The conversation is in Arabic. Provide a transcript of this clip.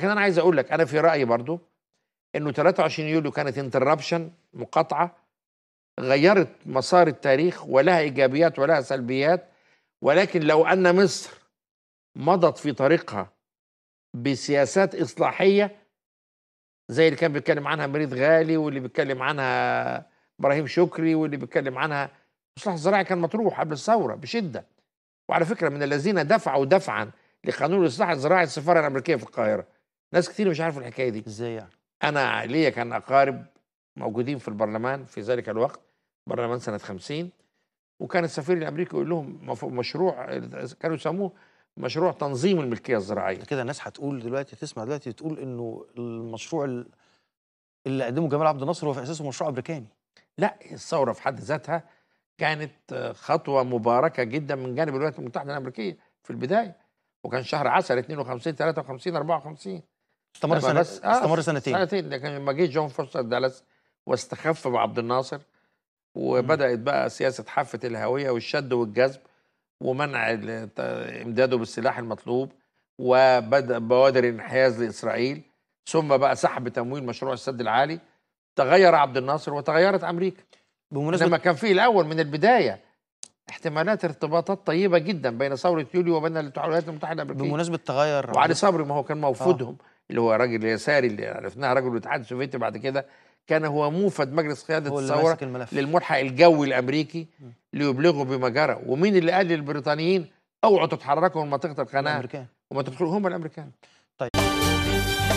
لكن انا عايز اقول لك انا في رايي برضو انه 23 يوليو كانت انتربشن مقاطعه غيرت مسار التاريخ ولها ايجابيات ولها سلبيات ولكن لو ان مصر مضت في طريقها بسياسات اصلاحيه زي اللي كان بيتكلم عنها مريض غالي واللي بيتكلم عنها ابراهيم شكري واللي بيتكلم عنها الاصلاح الزراعي كان مطروح قبل الثوره بشده وعلى فكره من الذين دفعوا دفعا لقانون الاصلاح الزراعي السفاره الامريكيه في القاهره ناس كتير مش عارفه الحكايه دي ازاي يعني انا ليا كان اقارب موجودين في البرلمان في ذلك الوقت برلمان سنه 50 وكان السفير الامريكي يقول لهم مشروع كانوا يسموه مشروع تنظيم الملكيه الزراعيه كده الناس هتقول دلوقتي تسمع دلوقتي تقول انه المشروع اللي قدمه جمال عبد الناصر هو في اساسه مشروع امريكاني لا الثوره في حد ذاتها كانت خطوه مباركه جدا من جانب الولايات المتحده الامريكيه في البدايه وكان شهر عسل 52 53 54 استمر سنة بس آه، استمر سنتين سنتين لكن لما جه جون فورستر دالاس واستخف بعبد الناصر وبدات بقى سياسه حافه الهويه والشد والجذب ومنع امداده بالسلاح المطلوب وبدا بوادر الانحياز لاسرائيل ثم بقى سحب تمويل مشروع السد العالي تغير عبد الناصر وتغيرت امريكا بمناسبه لما كان فيه الاول من البدايه احتمالات ارتباطات طيبه جدا بين ثوره يوليو وبين الولايات المتحده الامريكيه بمناسبه تغير وعلي صبري ما هو كان موفودهم آه. اللي هو راجل يساري اللي عرفناه رجل الاتحاد السوفيتي بعد كده كان هو موفد مجلس قيادة الثورة للملحق الجوي الأمريكي ليبلغوا بما جرى ومين اللي قال للبريطانيين اوعوا تتحركوا من منطقة القناة الأمريكان وما تدخلوا هم الأمريكان طيب